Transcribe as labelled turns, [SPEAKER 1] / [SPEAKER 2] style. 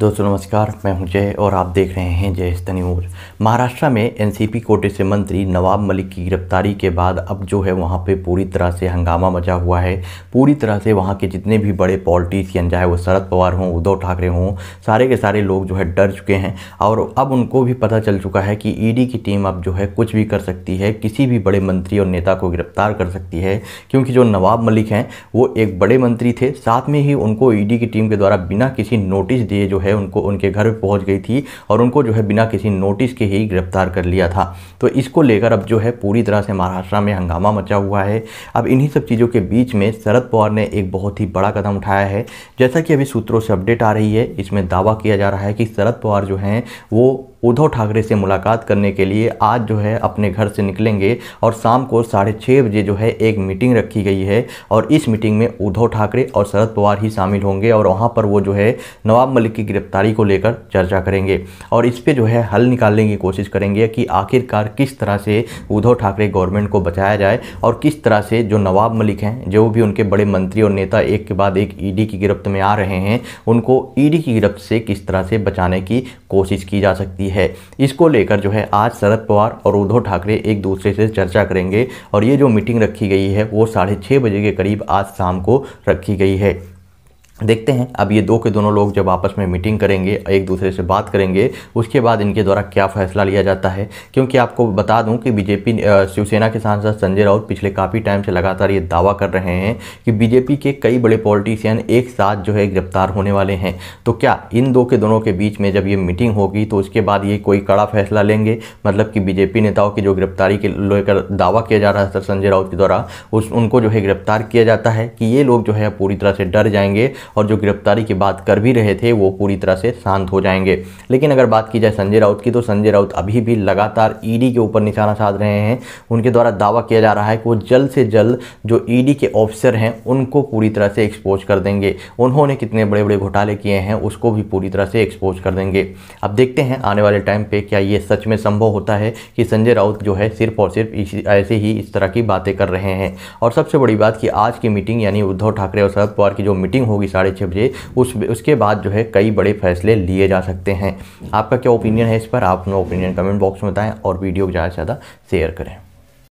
[SPEAKER 1] दोस्तों नमस्कार मैं हूं जय और आप देख रहे हैं जय स्तन्यूज महाराष्ट्र में एनसीपी कोटे से मंत्री नवाब मलिक की गिरफ्तारी के बाद अब जो है वहां पे पूरी तरह से हंगामा मचा हुआ है पूरी तरह से वहां के जितने भी बड़े पॉलिटिशियन चाहे वो शरद पवार हों उद्धव ठाकरे हों सारे के सारे लोग जो है डर चुके हैं और अब उनको भी पता चल चुका है कि ई की टीम अब जो है कुछ भी कर सकती है किसी भी बड़े मंत्री और नेता को गिरफ्तार कर सकती है क्योंकि जो नवाब मलिक हैं वो एक बड़े मंत्री थे साथ में ही उनको ई की टीम के द्वारा बिना किसी नोटिस दिए जो है उनको उनके घर पहुंच गई थी और उनको जो है बिना किसी नोटिस के ही गिरफ्तार कर लिया था तो इसको लेकर अब जो है पूरी तरह से महाराष्ट्र में हंगामा मचा हुआ है अब इन्हीं सब चीज़ों के बीच में शरद पवार ने एक बहुत ही बड़ा कदम उठाया है जैसा कि अभी सूत्रों से अपडेट आ रही है इसमें दावा किया जा रहा है कि शरद पवार जो हैं वो उद्धव ठाकरे से मुलाकात करने के लिए आज जो है अपने घर से निकलेंगे और शाम को साढ़े छः बजे जो है एक मीटिंग रखी गई है और इस मीटिंग में उद्धव ठाकरे और शरद पवार ही शामिल होंगे और वहाँ पर वो जो है नवाब मलिक की गिरफ्तारी को लेकर चर्चा करेंगे और इस पर जो है हल निकालने की कोशिश करेंगे कि आखिरकार किस तरह से उद्धव ठाकरे गवर्नमेंट को बचाया जाए और किस तरह से जो नवाब मलिक हैं जो भी उनके बड़े मंत्री और नेता एक के बाद एक ईडी की गिरफ्त में आ रहे हैं उनको ईडी की गिरफ्त से किस तरह से बचाने की कोशिश की जा सकती है है इसको लेकर जो है आज शरद पवार और उद्धव ठाकरे एक दूसरे से चर्चा करेंगे और ये जो मीटिंग रखी गई है वो साढ़े छः बजे के करीब आज शाम को रखी गई है देखते हैं अब ये दो के दोनों लोग जब आपस में मीटिंग करेंगे एक दूसरे से बात करेंगे उसके बाद इनके द्वारा क्या फैसला लिया जाता है क्योंकि आपको बता दूं कि बीजेपी शिवसेना के सांसद संजय राउत पिछले काफ़ी टाइम से लगातार ये दावा कर रहे हैं कि बीजेपी के कई बड़े पॉलिटिशियन एक साथ जो है गिरफ्तार होने वाले हैं तो क्या इन दो के दोनों के बीच में जब ये मीटिंग होगी तो उसके बाद ये कोई कड़ा फैसला लेंगे मतलब कि बीजेपी नेताओं की जो गिरफ्तारी के लेकर दावा किया जा रहा सर संजय राउत के द्वारा उस उनको जो है गिरफ्तार किया जाता है कि ये लोग जो है पूरी तरह से डर जाएंगे और जो गिरफ्तारी की बात कर भी रहे थे वो पूरी तरह से शांत हो जाएंगे लेकिन अगर बात की जाए संजय राउत की तो संजय राउत अभी भी लगातार ईडी e के ऊपर निशाना साध रहे हैं उनके द्वारा दावा किया जा रहा है कि वो जल्द से जल्द जो ईडी e के ऑफिसर हैं उनको पूरी तरह से एक्सपोज कर देंगे उन्होंने कितने बड़े बड़े घोटाले किए हैं उसको भी पूरी तरह से एक्सपोज कर देंगे अब देखते हैं आने वाले टाइम पे क्या ये सच में संभव होता है कि संजय राउत जो है सिर्फ और सिर्फ ऐसे ही इस तरह की बातें कर रहे हैं और सबसे बड़ी बात कि आज की मीटिंग यानी उद्धव ठाकरे और शरद पवार की जो मीटिंग होगी साढ़े छः बजे उस उसके बाद जो है कई बड़े फैसले लिए जा सकते हैं आपका क्या ओपिनियन है इस पर आप अपना ओपिनियन कमेंट बॉक्स में बताएं और वीडियो को ज़्यादा से ज़्यादा शेयर करें